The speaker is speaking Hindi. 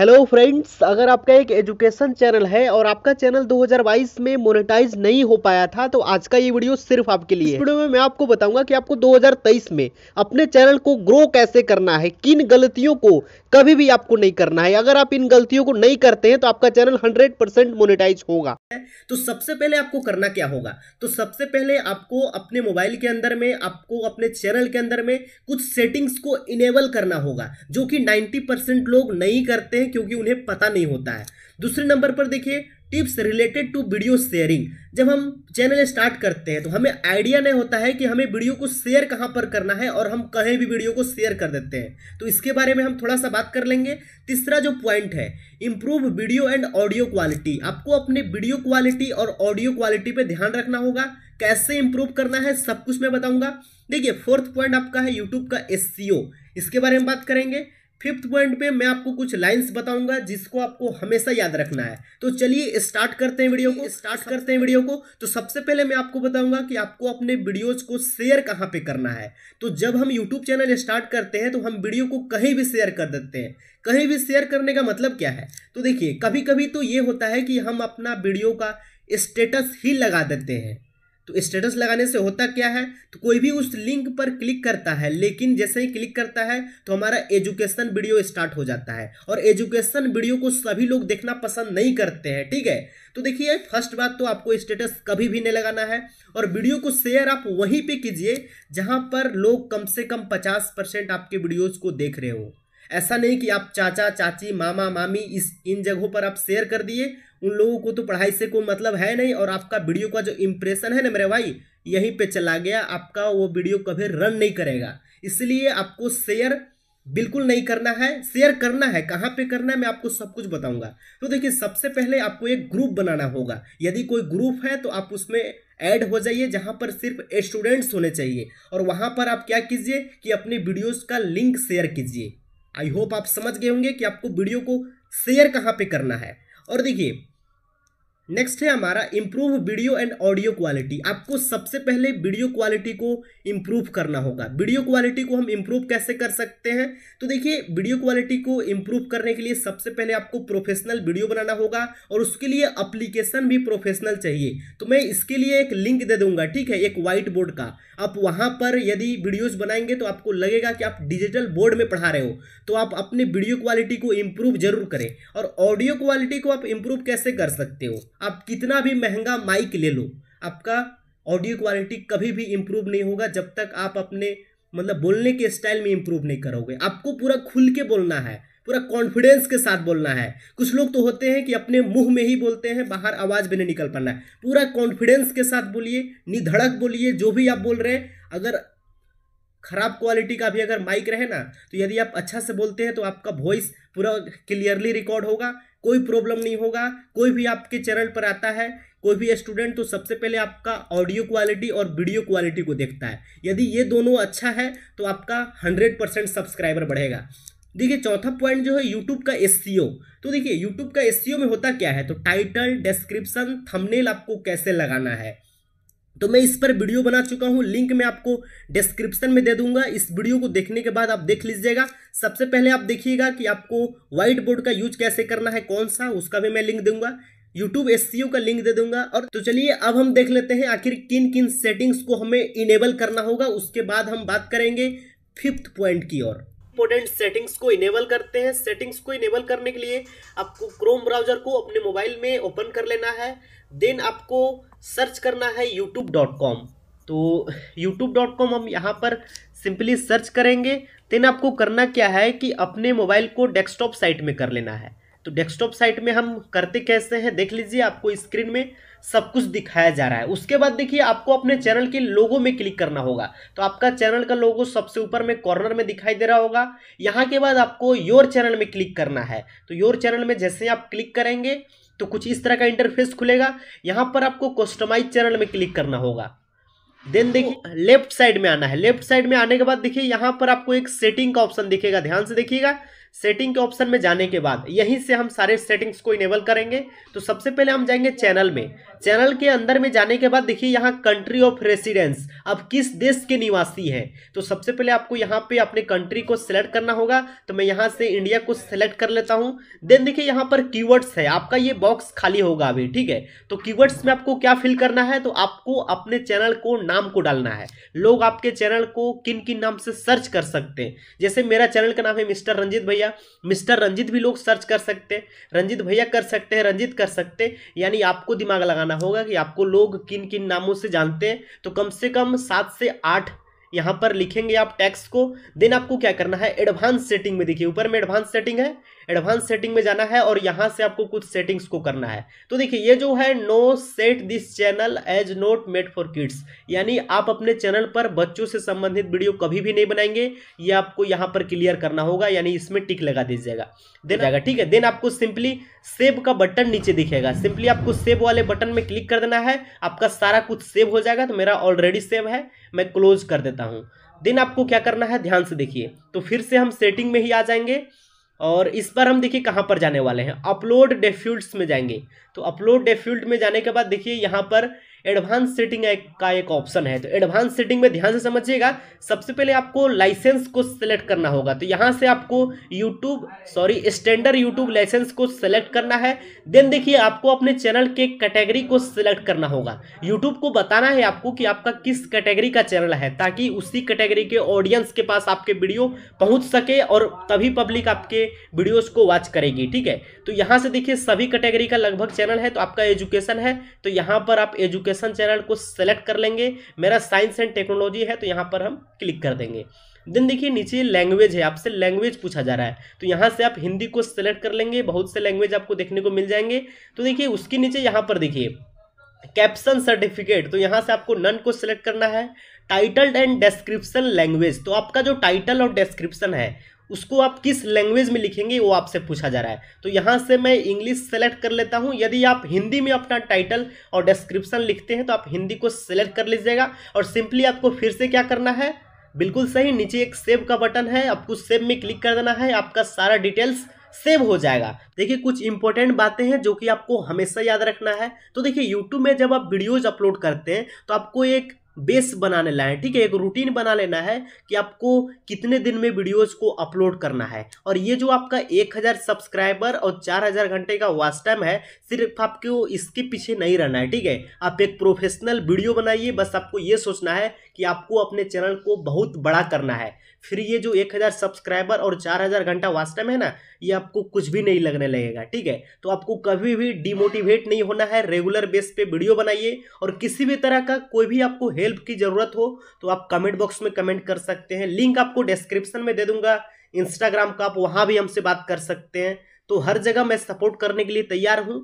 हेलो फ्रेंड्स अगर आपका एक एजुकेशन चैनल है और आपका चैनल 2022 में मोनेटाइज नहीं हो पाया था तो आज का ये वीडियो सिर्फ आपके लिए वीडियो में मैं आपको बताऊंगा कि आपको 2023 में अपने चैनल को ग्रो कैसे करना है किन गलतियों को कभी भी आपको नहीं करना है अगर आप इन गलतियों को नहीं करते हैं तो आपका चैनल हंड्रेड परसेंट मोनिटाइज होगा तो सबसे पहले आपको करना क्या होगा तो सबसे पहले आपको अपने मोबाइल के अंदर में आपको अपने चैनल के अंदर में कुछ सेटिंग्स को इनेबल करना होगा जो कि नाइन्टी परसेंट लोग नहीं करते हैं हैं क्योंकि उन्हें पता नहीं होता है दूसरे नंबर पर देखिए tips related to video sharing जब हम चैनल स्टार्ट करते हैं तो हमें आइडिया नहीं होता है कि हमें वीडियो को शेयर कहाँ पर करना है और हम कहीं भी वीडियो को शेयर कर देते हैं तो इसके बारे में हम थोड़ा सा बात कर लेंगे तीसरा जो पॉइंट है improve video and audio quality आपको अपने वीडियो क्वालिटी और ऑडियो क्वालिटी पर ध्यान रखना होगा कैसे इंप्रूव करना है सब कुछ मैं बताऊंगा देखिए फोर्थ पॉइंट आपका है यूट्यूब का एस e इसके बारे में बात करेंगे फिफ्थ पॉइंट पे मैं आपको कुछ लाइंस बताऊंगा जिसको आपको हमेशा याद रखना है तो चलिए स्टार्ट करते हैं वीडियो को स्टार्ट करते हैं वीडियो को तो सबसे पहले मैं आपको बताऊंगा कि आपको अपने वीडियोज को शेयर कहाँ पे करना है तो जब हम यूट्यूब चैनल स्टार्ट करते हैं तो हम वीडियो को कहीं भी शेयर कर देते हैं कहीं भी शेयर करने का मतलब क्या है तो देखिए कभी कभी तो ये होता है कि हम अपना वीडियो का स्टेटस ही लगा देते हैं तो स्टेटस लगाने से होता क्या है तो कोई भी उस लिंक पर क्लिक करता है लेकिन जैसे ही क्लिक करता है तो हमारा एजुकेशन वीडियो स्टार्ट हो जाता है और एजुकेशन वीडियो को सभी लोग देखना पसंद नहीं करते हैं ठीक है तो देखिए फर्स्ट बात तो आपको स्टेटस कभी भी नहीं लगाना है और वीडियो को शेयर आप वहीं पर कीजिए जहां पर लोग कम से कम पचास परसेंट आपके वीडियोज को देख रहे हो ऐसा नहीं कि आप चाचा चाची मामा मामी इस इन जगहों पर आप शेयर कर दिए उन लोगों को तो पढ़ाई से कोई मतलब है नहीं और आपका वीडियो का जो इम्प्रेशन है ना मेरे भाई यहीं पे चला गया आपका वो वीडियो कभी रन नहीं करेगा इसलिए आपको शेयर बिल्कुल नहीं करना है शेयर करना है कहाँ पे करना है मैं आपको सब कुछ बताऊंगा तो देखिए सबसे पहले आपको एक ग्रुप बनाना होगा यदि कोई ग्रुप है तो आप उसमें ऐड हो जाइए जहाँ पर सिर्फ स्टूडेंट्स होने चाहिए और वहाँ पर आप क्या कीजिए कि अपनी वीडियोज़ का लिंक शेयर कीजिए आई होप आप समझ गए होंगे कि आपको वीडियो को शेयर कहाँ पे करना है और देखिए नेक्स्ट है हमारा improve video and audio quality आपको सबसे पहले वीडियो क्वालिटी को इम्प्रूव करना होगा वीडियो क्वालिटी को हम इम्प्रूव कैसे कर सकते हैं तो देखिए वीडियो क्वालिटी को इम्प्रूव करने के लिए सबसे पहले आपको प्रोफेशनल वीडियो बनाना होगा और उसके लिए अप्लीकेशन भी प्रोफेशनल चाहिए तो मैं इसके लिए एक लिंक दे दूंगा ठीक है एक व्हाइट बोर्ड का आप वहाँ पर यदि वीडियोज़ बनाएंगे तो आपको लगेगा कि आप डिजिटल बोर्ड में पढ़ा रहे हो तो आप अपने वीडियो क्वालिटी को इम्प्रूव जरूर करें और ऑडियो क्वालिटी को आप इम्प्रूव कैसे कर सकते हो आप कितना भी महंगा माइक ले लो आपका ऑडियो क्वालिटी कभी भी इम्प्रूव नहीं होगा जब तक आप अपने मतलब बोलने के स्टाइल में इम्प्रूव नहीं करोगे आपको पूरा खुल के बोलना है पूरा कॉन्फिडेंस के साथ बोलना है कुछ लोग तो होते हैं कि अपने मुंह में ही बोलते हैं बाहर आवाज़ भी नहीं निकल पाना है पूरा कॉन्फिडेंस के साथ बोलिए निधड़क बोलिए जो भी आप बोल रहे हैं अगर खराब क्वालिटी का भी अगर माइक रहे ना तो यदि आप अच्छा से बोलते हैं तो आपका वॉइस पूरा क्लियरली रिकॉर्ड होगा कोई प्रॉब्लम नहीं होगा कोई भी आपके चैनल पर आता है कोई भी स्टूडेंट तो सबसे पहले आपका ऑडियो क्वालिटी और वीडियो क्वालिटी को देखता है यदि ये दोनों अच्छा है तो आपका हंड्रेड परसेंट सब्सक्राइबर बढ़ेगा देखिए चौथा पॉइंट जो है यूट्यूब का एस e तो देखिए यूट्यूब का एस e में होता क्या है तो टाइटल डिस्क्रिप्सन थमनेल आपको कैसे लगाना है तो मैं इस पर वीडियो बना चुका हूँ लिंक मैं आपको डिस्क्रिप्शन में दे दूंगा इस वीडियो को देखने के बाद आप देख लीजिएगा सबसे पहले आप देखिएगा कि आपको व्हाइट बोर्ड का यूज कैसे करना है कौन सा उसका भी मैं लिंक दूंगा यूट्यूब एस का लिंक दे दूंगा और तो चलिए अब हम देख लेते हैं आखिर किन किन सेटिंग्स को हमें इनेबल करना होगा उसके बाद हम बात करेंगे फिफ्थ पॉइंट की ओर इंपॉर्टेंट सेटिंग्स को इनेबल करते हैं सेटिंग्स को इनेबल करने के लिए आपको क्रोम ब्राउजर को अपने मोबाइल में ओपन कर लेना है देन आपको सर्च करना है youtube.com तो youtube.com हम यहाँ पर सिंपली सर्च करेंगे देन आपको करना क्या है कि अपने मोबाइल को डेस्कटॉप साइट में कर लेना है तो डेस्कटॉप साइट में हम करते कैसे हैं देख लीजिए आपको स्क्रीन में सब कुछ दिखाया जा रहा है उसके बाद देखिए आपको अपने चैनल के लोगो में क्लिक करना होगा तो आपका चैनल का लोगो सबसे ऊपर में कॉर्नर में दिखाई दे रहा होगा यहाँ के बाद आपको योर चैनल में क्लिक करना है तो योर चैनल में जैसे आप क्लिक करेंगे तो कुछ इस तरह का इंटरफेस खुलेगा यहाँ पर आपको कस्टमाइज चैनल में क्लिक करना होगा देन तो देखिए लेफ्ट साइड में आना है लेफ्ट साइड में आने के बाद देखिए यहाँ पर आपको एक सेटिंग का ऑप्शन दिखेगा ध्यान से देखिएगा सेटिंग के ऑप्शन में जाने के बाद यहीं से हम सारे सेटिंग्स को इनेबल करेंगे तो सबसे पहले हम जाएंगे चैनल में चैनल के अंदर में जाने के बाद देखिए यहाँ कंट्री ऑफ रेसिडेंस अब किस देश के निवासी हैं तो सबसे पहले आपको यहाँ पे अपने कंट्री को सिलेक्ट करना होगा तो मैं यहाँ से इंडिया को सिलेक्ट कर लेता हूँ देन देखिए यहाँ पर कीवर्ड्स है आपका ये बॉक्स खाली होगा अभी ठीक है तो कीवर्ड्स में आपको क्या फिल करना है तो आपको अपने चैनल को नाम को डालना है लोग आपके चैनल को किन किन नाम से सर्च कर सकते हैं जैसे मेरा चैनल का नाम है मिस्टर रंजीत भैया भैया मिस्टर रंजित भी लोग सर्च कर सकते हैं रंजित भैया कर सकते हैं रंजित कर सकते यानी आपको दिमाग लगाना होगा कि आपको लोग किन किन नामों से जानते हैं तो कम से कम सात से आठ यहाँ पर लिखेंगे आप टैक्स को देन आपको क्या करना है एडवांस सेटिंग में देखिए ऊपर में एडवांस सेटिंग है एडवांस सेटिंग में जाना है और यहां से आपको कुछ सेटिंग्स को करना है तो देखिए ये जो है no set this channel as not made for kids यानी आप अपने चैनल पर बच्चों से संबंधित वीडियो कभी भी नहीं बनाएंगे ये आपको यहाँ पर क्लियर करना होगा यानी इसमें टिक लगा दीजिएगा देन ठीक है देन आपको सिंपली सेव का बटन नीचे दिखेगा सिंपली आपको सेव वाले बटन में क्लिक कर देना है आपका सारा कुछ सेव हो जाएगा तो मेरा ऑलरेडी सेव है मैं क्लोज कर देता हूँ देन आपको क्या करना है ध्यान से देखिए तो फिर से हम सेटिंग में ही आ जाएंगे और इस पर हम देखिए कहाँ पर जाने वाले हैं अपलोड डेफ्यूल्ड्स में जाएंगे तो अपलोड डेफ्यूल्ड में जाने के बाद देखिए यहाँ पर एडवांस सेटिंग का एक ऑप्शन है तो एडवांस सेटिंग में ध्यान से समझिएगा सबसे पहले आपको लाइसेंस को सिलेक्ट करना होगा तो यहाँ से आपको YouTube sorry standard YouTube license को सिलेक्ट करना है देन देखिए आपको अपने चैनल के कैटेगरी को सिलेक्ट करना होगा यूट्यूब को बताना है आपको कि आपका किस कैटेगरी का चैनल है ताकि उसी कैटेगरी के ऑडियंस के पास आपके वीडियो पहुंच सके और तभी पब्लिक आपके वीडियोज़ को वॉच करेगी ठीक है तो यहाँ से देखिए सभी कैटेगरी का लगभग चैनल है तो आपका एजुकेशन है तो यहाँ पर आप एजुकेशन एजुकेशन चैनल को सेलेक्ट कर लेंगे मेरा साइंस एंड टेक्नोलॉजी है तो यहाँ पर हम क्लिक कर देंगे दिन देखिए नीचे लैंग्वेज है आपसे लैंग्वेज पूछा जा रहा है तो यहाँ से आप हिंदी को सेलेक्ट कर लेंगे बहुत से लैंग्वेज आपको देखने को मिल जाएंगे तो देखिए उसके नीचे यहाँ पर देखिए कैप्शन सर्टिफिकेट तो यहाँ से आपको नन को सेलेक्ट करना है टाइटल्ड एंड डेस्क्रिप्शन लैंग्वेज तो आपका जो टाइटल और डेस्क्रिप्शन है उसको आप किस लैंग्वेज में लिखेंगे वो आपसे पूछा जा रहा है तो यहाँ से मैं इंग्लिश सेलेक्ट कर लेता हूँ यदि आप हिंदी में अपना टाइटल और डिस्क्रिप्शन लिखते हैं तो आप हिंदी को सेलेक्ट कर लीजिएगा और सिंपली आपको फिर से क्या करना है बिल्कुल सही नीचे एक सेव का बटन है आपको सेव में क्लिक कर देना है आपका सारा डिटेल्स सेव हो जाएगा देखिए कुछ इंपॉर्टेंट बातें हैं जो कि आपको हमेशा याद रखना है तो देखिए यूट्यूब में जब आप वीडियोज अपलोड करते हैं तो आपको एक बेस बनाने लाए ठीक है एक रूटीन बना लेना है कि आपको कितने दिन में वीडियोस को अपलोड करना है और ये जो आपका 1000 सब्सक्राइबर और 4000 घंटे का वॉच टाइम है सिर्फ आपको इसके पीछे नहीं रहना है ठीक है आप एक प्रोफेशनल वीडियो बनाइए बस आपको ये सोचना है कि आपको अपने चैनल को बहुत बड़ा करना है फिर ये जो 1000 सब्सक्राइबर और 4000 घंटा वॉच टाइम है ना ये आपको कुछ भी नहीं लगने लगेगा ठीक है तो आपको कभी भी डिमोटिवेट नहीं होना है रेगुलर बेस पे वीडियो बनाइए और किसी भी तरह का कोई भी आपको हेल्प हेल्प की ज़रूरत हो तो आप कमेंट बॉक्स में कमेंट कर सकते हैं लिंक आपको डिस्क्रिप्शन में दे दूंगा इंस्टाग्राम का आप वहां भी हमसे बात कर सकते हैं तो हर जगह मैं सपोर्ट करने के लिए तैयार हूं